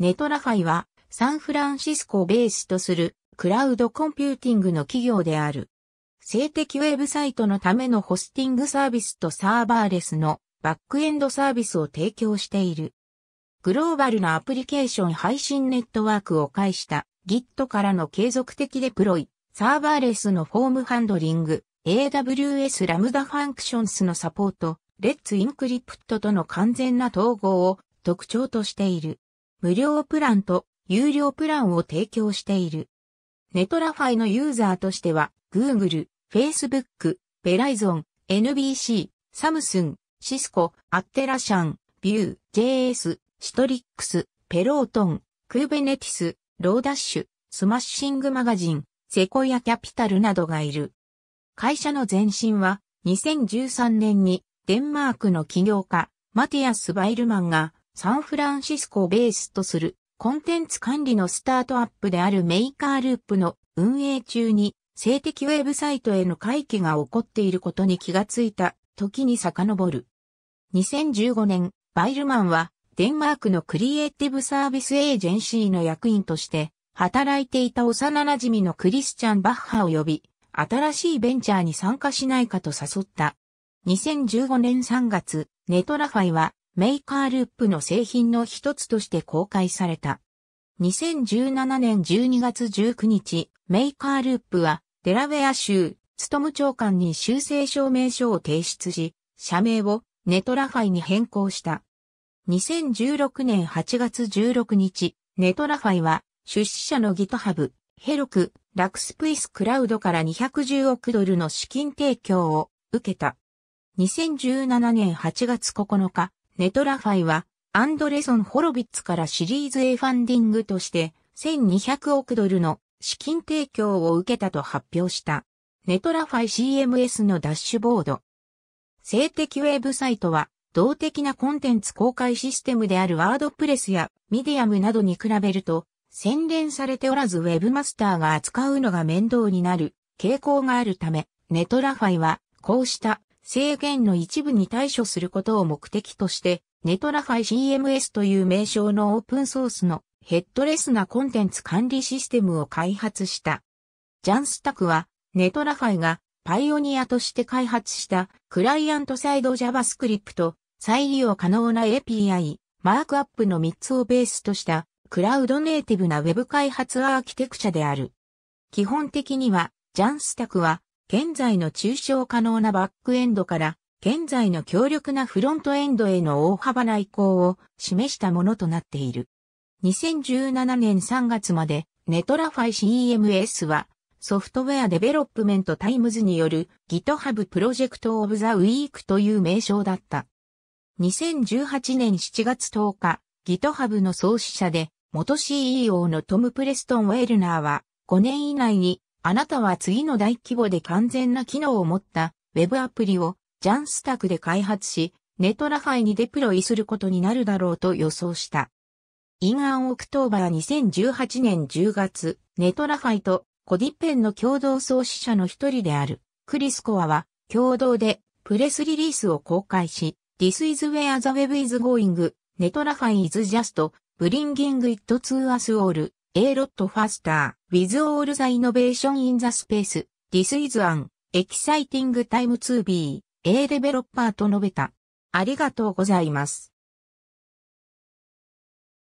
ネトラファイはサンフランシスコをベースとするクラウドコンピューティングの企業である。性的ウェブサイトのためのホスティングサービスとサーバーレスのバックエンドサービスを提供している。グローバルなアプリケーション配信ネットワークを介した Git からの継続的デプロイ、サーバーレスのフォームハンドリング、AWS ラムダファンクションスのサポート、レッツインクリプトとの完全な統合を特徴としている。無料プランと有料プランを提供している。ネトラファイのユーザーとしては、Google、Facebook、e ライゾン、NBC、サムスン、シスコ、アッテラシャン、ビュー、JS、シトリックス、ペロートン、クーベネティス、ローダッシュ、スマッシングマガジン、セコイアキャピタルなどがいる。会社の前身は2013年にデンマークの起業家マティアス・バイルマンがサンフランシスコをベースとするコンテンツ管理のスタートアップであるメイカーループの運営中に性的ウェブサイトへの回帰が起こっていることに気がついた時に遡る。2015年、バイルマンはデンマークのクリエイティブサービスエージェンシーの役員として働いていた幼馴染のクリスチャン・バッハを呼び、新しいベンチャーに参加しないかと誘った。2015年3月、ネトラファイはメーカーループの製品の一つとして公開された。2017年12月19日、メーカーループは、デラウェア州、つとむ長官に修正証明書を提出し、社名をネトラファイに変更した。2016年8月16日、ネトラファイは、出資者の GitHub、ヘロク、ラクスプイスクラウドから210億ドルの資金提供を受けた。2017年8月9日、ネトラファイは、アンドレソン・ホロビッツからシリーズ A ファンディングとして、1200億ドルの資金提供を受けたと発表した。ネトラファイ CMS のダッシュボード。性的ウェブサイトは、動的なコンテンツ公開システムであるワードプレスやミディアムなどに比べると、洗練されておらずウェブマスターが扱うのが面倒になる傾向があるため、ネトラファイは、こうした制限の一部に対処することを目的として、ネトラファイ CMS という名称のオープンソースのヘッドレスなコンテンツ管理システムを開発した。ジャンスタクは、ネトラファイがパイオニアとして開発したクライアントサイド JavaScript 再利用可能な API、マークアップの3つをベースとしたクラウドネイティブな Web 開発アーキテクチャである。基本的には、ジャンスタクは現在の抽象可能なバックエンドから現在の強力なフロントエンドへの大幅な移行を示したものとなっている。2017年3月までネトラファイ CEMS はソフトウェアデベロップメントタイムズによる GitHub プロジェクトオブザウィークという名称だった。2018年7月10日、GitHub の創始者で元 CEO のトム・プレストン・ウェルナーは5年以内にあなたは次の大規模で完全な機能を持った Web アプリをジャンスタクで開発し、ネトラファイにデプロイすることになるだろうと予想した。インアンオクトーバー2018年10月、ネトラファイとコディペンの共同創始者の一人であるクリスコアは共同でプレスリリースを公開し、This is where the web is going, ネトラファイ is just bringing it to us all A lot faster, with all the innovation in the space, this is an exciting time to be, a developer と述べた。ありがとうございます。